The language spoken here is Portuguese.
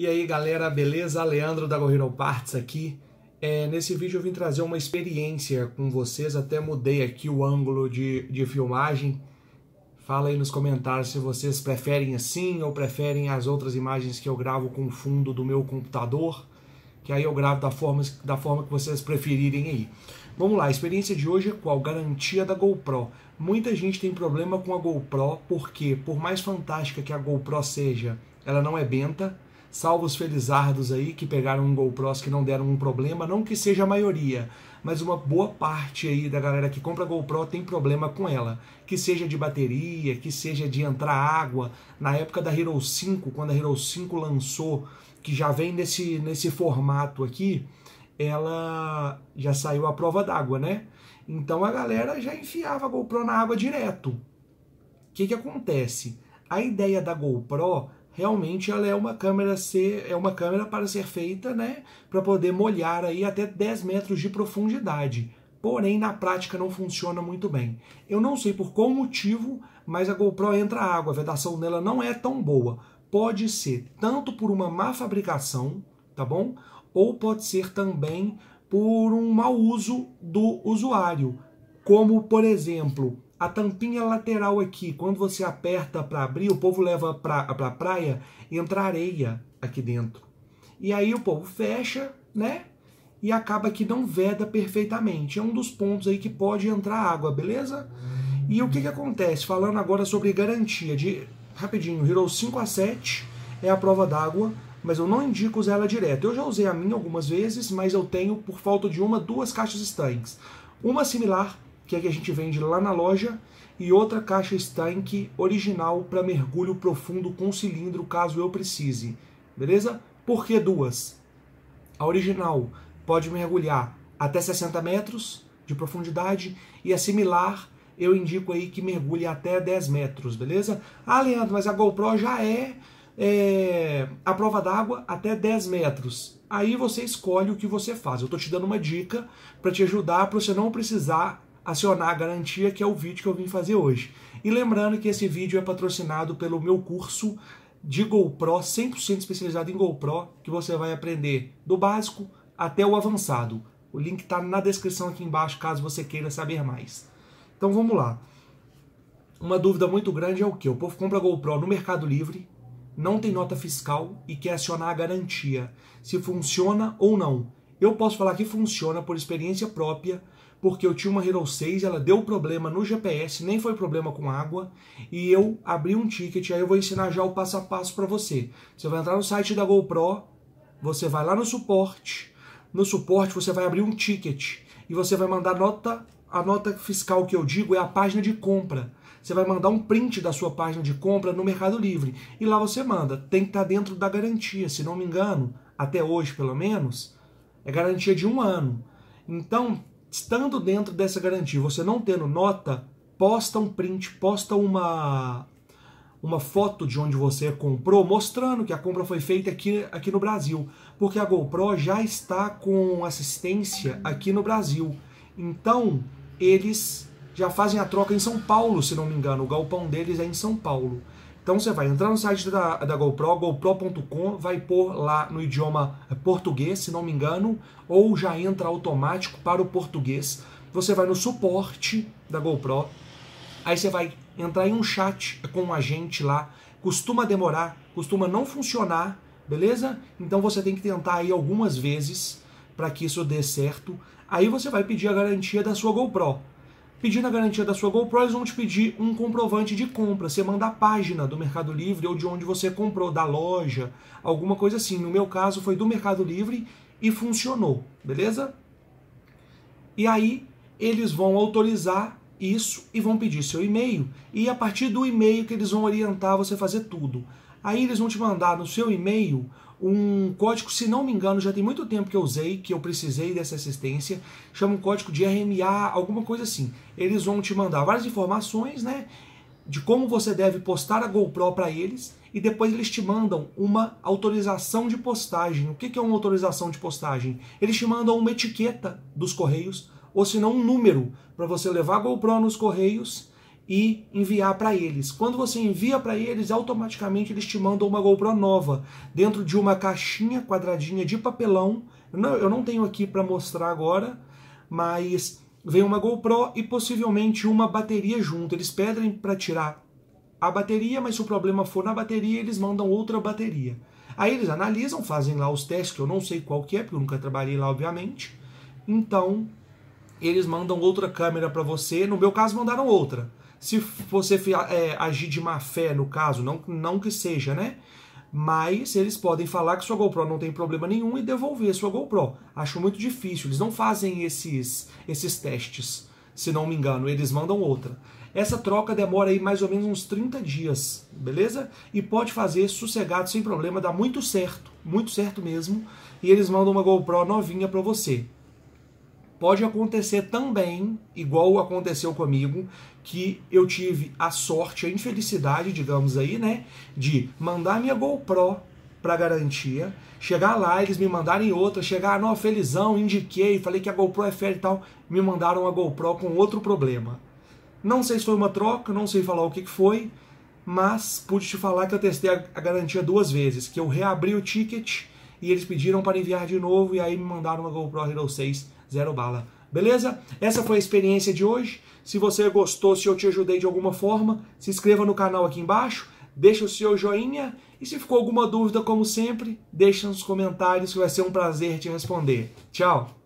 E aí galera, beleza? Leandro da Gorrero Parts aqui. É, nesse vídeo eu vim trazer uma experiência com vocês, até mudei aqui o ângulo de, de filmagem. Fala aí nos comentários se vocês preferem assim ou preferem as outras imagens que eu gravo com o fundo do meu computador, que aí eu gravo da forma, da forma que vocês preferirem aí. Vamos lá, a experiência de hoje é qual? Garantia da GoPro. Muita gente tem problema com a GoPro porque, por mais fantástica que a GoPro seja, ela não é benta, Salvo os felizardos aí que pegaram um GoPros que não deram um problema, não que seja a maioria, mas uma boa parte aí da galera que compra GoPro tem problema com ela, que seja de bateria, que seja de entrar água. Na época da Hero 5, quando a Hero 5 lançou, que já vem nesse, nesse formato aqui, ela já saiu à prova d'água, né? Então a galera já enfiava a GoPro na água direto. O que, que acontece? A ideia da GoPro realmente ela é uma câmera ser, é uma câmera para ser feita, né, para poder molhar aí até 10 metros de profundidade. Porém, na prática não funciona muito bem. Eu não sei por qual motivo, mas a GoPro entra água, a vedação nela não é tão boa. Pode ser tanto por uma má fabricação, tá bom? Ou pode ser também por um mau uso do usuário, como por exemplo, a tampinha lateral aqui, quando você aperta para abrir, o povo leva para pra, pra praia, entra areia aqui dentro. E aí o povo fecha, né? E acaba que não veda perfeitamente. É um dos pontos aí que pode entrar água, beleza? E o que, que acontece? Falando agora sobre garantia de. Rapidinho, Hero 5 a 7 é a prova d'água, mas eu não indico usar ela direto. Eu já usei a minha algumas vezes, mas eu tenho, por falta de uma, duas caixas estanques. Uma similar que é que a gente vende lá na loja, e outra caixa estanque original para mergulho profundo com cilindro, caso eu precise. Beleza? Por que duas? A original pode mergulhar até 60 metros de profundidade e a similar eu indico aí que mergulhe até 10 metros, beleza? Ah, Leandro, mas a GoPro já é, é a prova d'água até 10 metros. Aí você escolhe o que você faz. Eu estou te dando uma dica para te ajudar para você não precisar acionar a garantia, que é o vídeo que eu vim fazer hoje. E lembrando que esse vídeo é patrocinado pelo meu curso de GoPro, 100% especializado em GoPro, que você vai aprender do básico até o avançado. O link está na descrição aqui embaixo, caso você queira saber mais. Então vamos lá. Uma dúvida muito grande é o que? O povo compra GoPro no Mercado Livre, não tem nota fiscal e quer acionar a garantia, se funciona ou não. Eu posso falar que funciona por experiência própria, porque eu tinha uma Hero 6, ela deu problema no GPS, nem foi problema com água, e eu abri um ticket, aí eu vou ensinar já o passo a passo para você. Você vai entrar no site da GoPro, você vai lá no suporte, no suporte você vai abrir um ticket e você vai mandar nota, a nota fiscal que eu digo é a página de compra. Você vai mandar um print da sua página de compra no Mercado Livre e lá você manda. Tem que estar tá dentro da garantia, se não me engano, até hoje pelo menos, é garantia de um ano. Então, estando dentro dessa garantia, você não tendo nota, posta um print, posta uma uma foto de onde você comprou, mostrando que a compra foi feita aqui, aqui no Brasil, porque a GoPro já está com assistência aqui no Brasil. Então, eles já fazem a troca em São Paulo, se não me engano, o galpão deles é em São Paulo. Então você vai entrar no site da, da GoPro, gopro.com, vai pôr lá no idioma eh, português, se não me engano, ou já entra automático para o português. Você vai no suporte da GoPro, aí você vai entrar em um chat com um agente lá. Costuma demorar, costuma não funcionar, beleza? Então você tem que tentar aí algumas vezes para que isso dê certo. Aí você vai pedir a garantia da sua GoPro. Pedindo a garantia da sua GoPro, eles vão te pedir um comprovante de compra. Você manda a página do Mercado Livre ou de onde você comprou, da loja, alguma coisa assim. No meu caso, foi do Mercado Livre e funcionou, beleza? E aí, eles vão autorizar isso e vão pedir seu e-mail. E a partir do e-mail que eles vão orientar você a fazer tudo. Aí eles vão te mandar no seu e-mail um código, se não me engano, já tem muito tempo que eu usei, que eu precisei dessa assistência, chama um código de RMA, alguma coisa assim. Eles vão te mandar várias informações, né, de como você deve postar a GoPro para eles e depois eles te mandam uma autorização de postagem. O que é uma autorização de postagem? Eles te mandam uma etiqueta dos correios ou se não um número para você levar a GoPro nos correios e enviar para eles. Quando você envia para eles, automaticamente eles te mandam uma GoPro nova dentro de uma caixinha quadradinha de papelão. Eu não tenho aqui para mostrar agora, mas vem uma GoPro e possivelmente uma bateria junto. Eles pedem para tirar a bateria, mas se o problema for na bateria, eles mandam outra bateria. Aí eles analisam, fazem lá os testes, que eu não sei qual que é, porque eu nunca trabalhei lá, obviamente. Então, eles mandam outra câmera para você. No meu caso, mandaram outra se você é, agir de má fé, no caso, não, não que seja, né? Mas eles podem falar que sua GoPro não tem problema nenhum e devolver sua GoPro. Acho muito difícil, eles não fazem esses, esses testes, se não me engano, eles mandam outra. Essa troca demora aí mais ou menos uns 30 dias, beleza? E pode fazer sossegado, sem problema, dá muito certo, muito certo mesmo. E eles mandam uma GoPro novinha para você pode acontecer também, igual aconteceu comigo, que eu tive a sorte, a infelicidade, digamos aí, né, de mandar minha GoPro para garantia, chegar lá, eles me mandarem outra, chegar, não, felizão, indiquei, falei que a GoPro é fera e tal, me mandaram a GoPro com outro problema. Não sei se foi uma troca, não sei falar o que, que foi, mas pude te falar que eu testei a garantia duas vezes, que eu reabri o ticket e eles pediram para enviar de novo e aí me mandaram uma GoPro Hero 6 zero bala. Beleza? Essa foi a experiência de hoje. Se você gostou, se eu te ajudei de alguma forma, se inscreva no canal aqui embaixo, deixa o seu joinha e se ficou alguma dúvida, como sempre, deixa nos comentários que vai ser um prazer te responder. Tchau!